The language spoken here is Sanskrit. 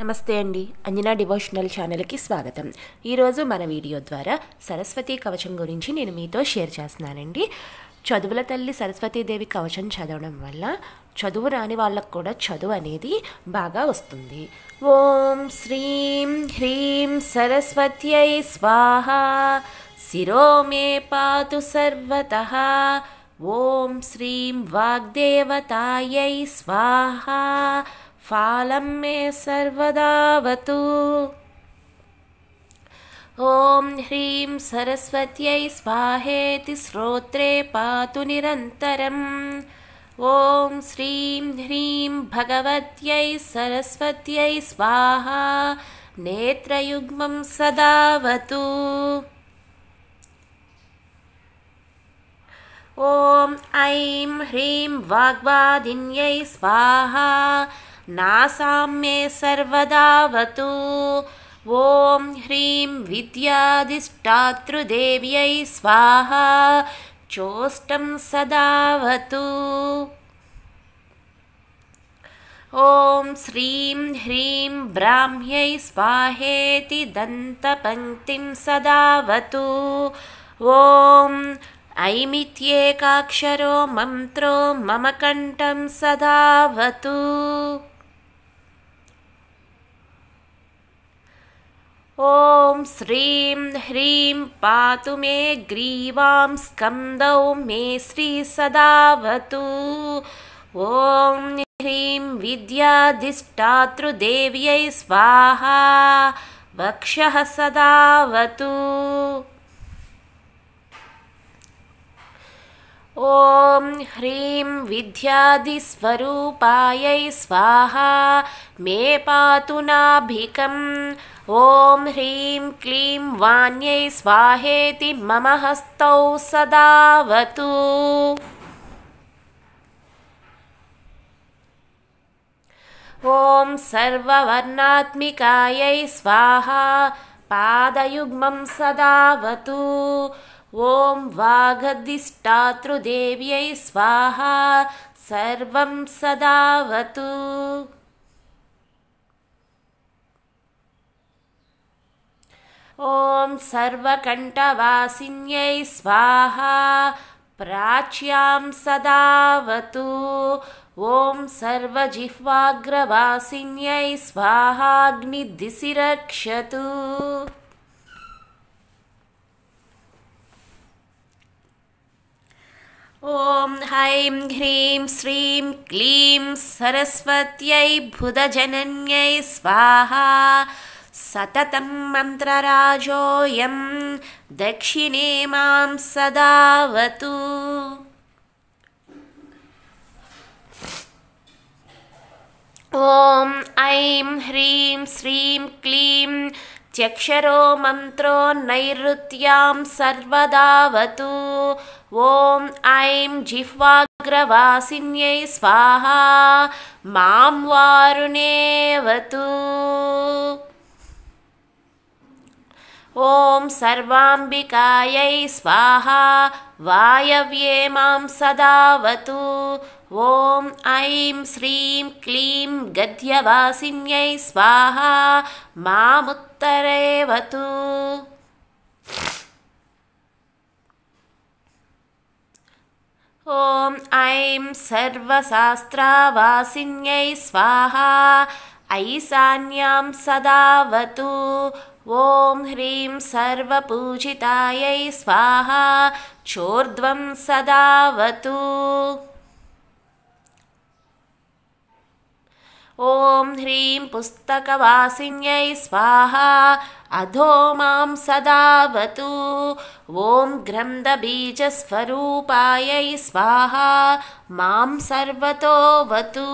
నమస్తే అండి అంజనా డివోషనల్ ఛానల్కి స్వాగతం ఈరోజు మన వీడియో ద్వారా సరస్వతి కవచం గురించి నేను మీతో షేర్ చేస్తున్నానండి చదువుల తల్లి సరస్వతీదేవి కవచం చదవడం వల్ల చదువు రాని వాళ్ళకు కూడా చదువు అనేది బాగా వస్తుంది ఓం శ్రీం హ్రీం సరస్వత్యై స్వాహ శిరో మే పాతు సర్వత ఓం శ్రీం వాగ్దేవతాయై స్వాహ मे सर्वदावतु ॐ ह्रीं सरस्वत्यै स्वाहेति श्रोत्रे पातु निरन्तरम् ॐ श्रीं ह्रीं भगवत्यै सरस्वत्यै स्वाहा नेत्रयुग्मं सदा ॐ ऐं ह्रीं वाग्वादिन्यै स्वाहा नासाम्ये सर्वदावतु ॐ ह्रीं विद्याधिष्ठातृदेव्यै स्वाहा चोष्टं सदावतु ॐ श्रीं ह्रीं ब्राह्म्यै स्वाहेति दन्तपङ्क्तिं सदावतु ॐ ऐमित्येकाक्षरो मन्त्रो मम कण्ठं सदावतु ॐ श्रीं ह्रीं पातु मे ग्रीवां स्कन्दौ मे श्री सदावतु ॐ ह्रीं विद्याधिष्ठातृदेव्यै स्वाहा वक्षः सदावतु ॐ ह्रीं विद्यादिस्वरूपायै स्वाहा मे नाभिकम् ॐ ह्रीं क्लीं वाण्यै स्वाहेति मम हस्तौ सदावतु ॐ सर्ववर्णात्मिकायै स्वाहा पादयुग्मं सदावतु ॐ गधिष्ठातृदेव्यै स्वाहा सर्वं सदावतु ॐ सर्वकण्ठवासिन्यै स्वाहा प्राच्यां सदावतु ॐ सर्वजिह्वाग्रवासिन्यै स्वाहाग्निदिशि रक्षतु ह्रीं ह्रीं श्रीं क्लीं सरस्वत्यै भुदजनन्यै स्वाहा सततं मन्त्रराजोऽयं मां सदावतु ॐ ऐं ह्रीं श्रीं क्लीं चक्षरो मन्त्रो नैऋत्यां सर्वदावतु ॐ ऐं स्वाहा माम् वारुणेवतु ॐ सर्वाम्बिकायै स्वाहा वायव्ये मां सदावतु ॐ ऐं श्रीं क्लीं गद्यवासिन्यै स्वाहा मामुत्तरेवतु ॐ ऐं सर्वशास्त्रावासिन्यै स्वाहा ऐसान्यां सदावतु ॐ ह्रीं सर्वपूजितायै स्वाहा चोर्ध्वं सदावतु ॐ ह्रीं पुस्तकवासिन्यै स्वाहा अधो मां सदावतु ॐ ग्रन्थबीजस्वरूपायै स्वाहा मां सर्वतोवतु